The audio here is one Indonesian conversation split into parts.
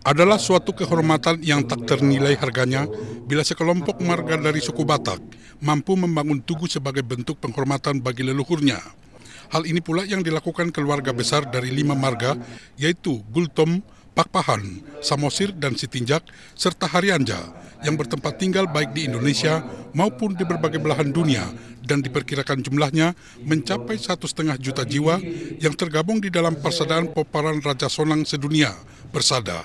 adalah suatu kehormatan yang tak ternilai harganya bila sekelompok marga dari suku Batak mampu membangun tugu sebagai bentuk penghormatan bagi leluhurnya. Hal ini pula yang dilakukan keluarga besar dari lima marga, yaitu Gultom, Pakpahan, Samosir, dan Sitinjak, serta Haryanja yang bertempat tinggal baik di Indonesia maupun di berbagai belahan dunia dan diperkirakan jumlahnya mencapai satu setengah juta jiwa yang tergabung di dalam Persadaan Poparan Raja Sonang Sedunia, Persada.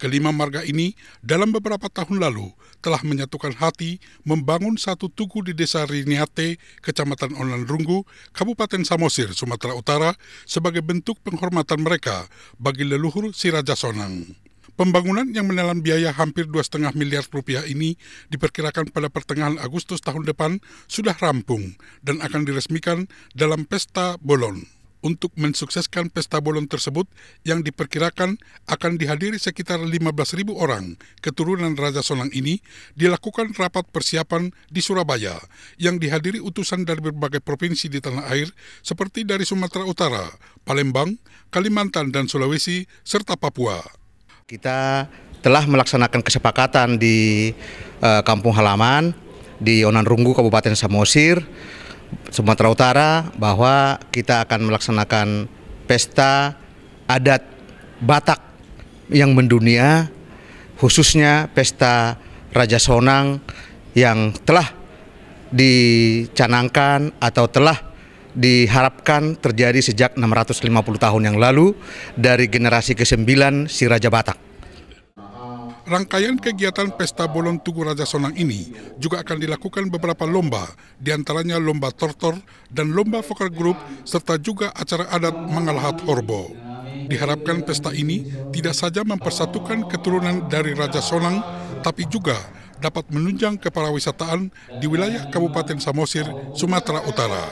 Kelima marga ini dalam beberapa tahun lalu telah menyatukan hati membangun satu tugu di desa Riniate, Kecamatan Onan Runggu, Kabupaten Samosir, Sumatera Utara sebagai bentuk penghormatan mereka bagi leluhur Siraja Sonang. Pembangunan yang menelan biaya hampir 2,5 miliar rupiah ini diperkirakan pada pertengahan Agustus tahun depan sudah rampung dan akan diresmikan dalam pesta Bolon untuk mensukseskan pesta bolon tersebut yang diperkirakan akan dihadiri sekitar 15.000 orang keturunan Raja Sonang ini dilakukan rapat persiapan di Surabaya yang dihadiri utusan dari berbagai provinsi di tanah air seperti dari Sumatera Utara, Palembang, Kalimantan dan Sulawesi serta Papua. Kita telah melaksanakan kesepakatan di uh, kampung halaman di Onan Runggu Kabupaten Samosir Sumatera Utara bahwa kita akan melaksanakan pesta adat Batak yang mendunia khususnya pesta Raja Sonang yang telah dicanangkan atau telah diharapkan terjadi sejak 650 tahun yang lalu dari generasi ke-9 si Raja Batak. Rangkaian kegiatan Pesta Bolon Tugu Raja Sonang ini juga akan dilakukan beberapa lomba, diantaranya lomba tortor dan lomba vokal grup, serta juga acara adat mengalahat horbo. Diharapkan pesta ini tidak saja mempersatukan keturunan dari Raja Sonang, tapi juga dapat menunjang keparawisataan di wilayah Kabupaten Samosir, Sumatera Utara.